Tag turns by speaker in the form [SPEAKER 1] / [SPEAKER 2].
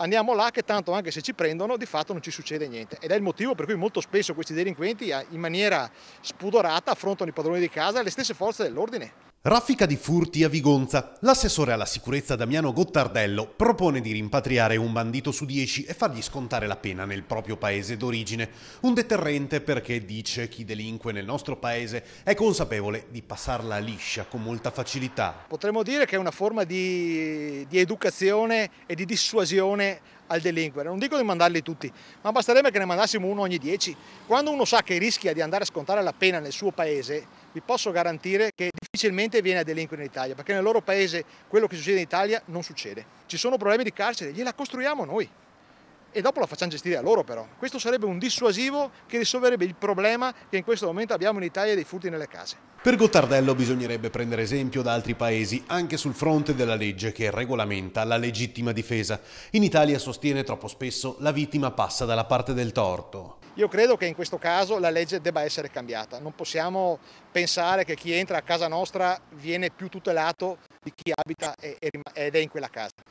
[SPEAKER 1] andiamo là che tanto anche se ci prendono di fatto non ci succede niente ed è il motivo per cui molto spesso questi delinquenti eh, in maniera spudorata affrontano i padroni di casa e le stesse forze dell'ordine.
[SPEAKER 2] Raffica di furti a Vigonza. L'assessore alla sicurezza Damiano Gottardello propone di rimpatriare un bandito su dieci e fargli scontare la pena nel proprio paese d'origine. Un deterrente perché, dice, chi delinque nel nostro paese è consapevole di passarla liscia con molta facilità.
[SPEAKER 1] Potremmo dire che è una forma di, di educazione e di dissuasione al delinquere. Non dico di mandarli tutti, ma basterebbe che ne mandassimo uno ogni dieci. Quando uno sa che rischia di andare a scontare la pena nel suo paese, vi posso garantire che difficilmente viene a delinquere in Italia, perché nel loro paese quello che succede in Italia non succede. Ci sono problemi di carcere, gliela costruiamo noi e dopo la facciamo gestire a loro però. Questo sarebbe un dissuasivo che risolverebbe il problema che in questo momento abbiamo in Italia dei furti nelle case.
[SPEAKER 2] Per Gottardello bisognerebbe prendere esempio da altri paesi anche sul fronte della legge che regolamenta la legittima difesa. In Italia sostiene troppo spesso la vittima passa dalla parte del torto. Io credo
[SPEAKER 1] che in questo caso la legge debba essere cambiata. Non possiamo pensare che chi entra a casa nostra viene più tutelato di chi abita ed è in quella casa.